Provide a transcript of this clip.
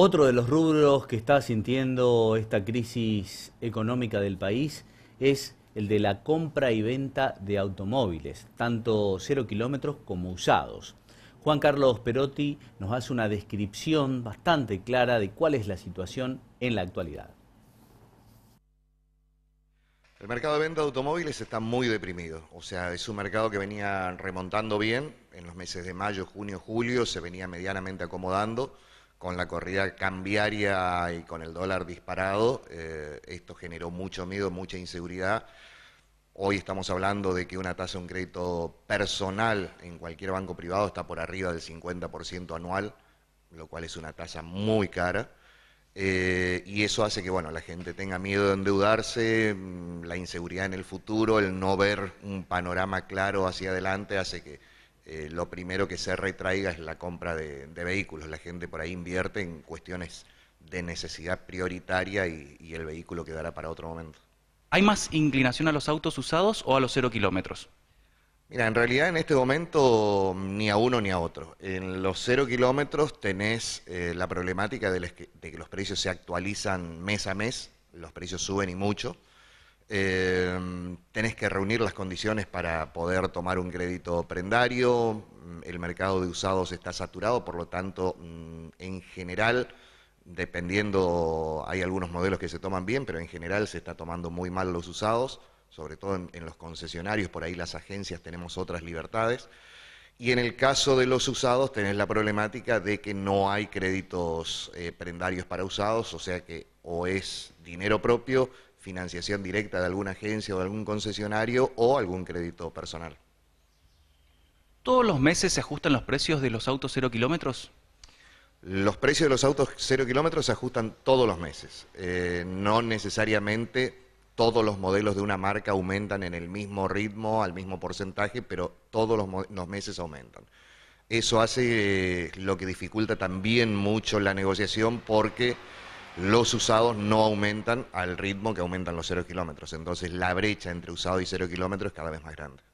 Otro de los rubros que está sintiendo esta crisis económica del país es el de la compra y venta de automóviles, tanto cero kilómetros como usados. Juan Carlos Perotti nos hace una descripción bastante clara de cuál es la situación en la actualidad. El mercado de venta de automóviles está muy deprimido, o sea, es un mercado que venía remontando bien, en los meses de mayo, junio, julio se venía medianamente acomodando, con la corrida cambiaria y con el dólar disparado, eh, esto generó mucho miedo, mucha inseguridad. Hoy estamos hablando de que una tasa de un crédito personal en cualquier banco privado está por arriba del 50% anual, lo cual es una tasa muy cara. Eh, y eso hace que bueno, la gente tenga miedo de endeudarse, mm, la inseguridad en el futuro, el no ver un panorama claro hacia adelante hace que eh, lo primero que se retraiga es la compra de, vehículos. La gente por ahí invierte en cuestiones de necesidad prioritaria y, el vehículo quedará para otro momento. ¿Hay más inclinación a los autos usados o a los cero kilómetros? Mira, en realidad en este momento ni a uno ni a otro. En los cero kilómetros tenés eh, la problemática de que los precios se actualizan mes a mes, los precios suben y mucho. Em, tenés que reunir las condiciones para poder tomar un crédito prendario, el mercado de usados está saturado, por lo tanto, mm, en general, dependiendo, hay algunos modelos que se toman bien, pero en general se está tomando muy mal los usados, sobre todo en, los concesionarios, por ahí las agencias tenemos otras libertades. Y en el caso de los usados tenés la problemática de que no hay créditos eh, prendarios para usados, o sea que o es dinero propio, financiación directa de alguna agencia o de algún concesionario o algún crédito personal. ¿Todos los meses se ajustan los precios de los autos cero kilómetros? Los precios de los autos cero kilómetros se ajustan todos los meses. Eh, no necesariamente todos los modelos de una marca aumentan en el mismo ritmo, al mismo porcentaje, pero todos los, meses aumentan. Eso hace eh, lo que dificulta también mucho la negociación porque los usados no aumentan al ritmo que aumentan los cero kilómetros. Entonces la brecha entre usado y cero kilómetros es cada vez más grande.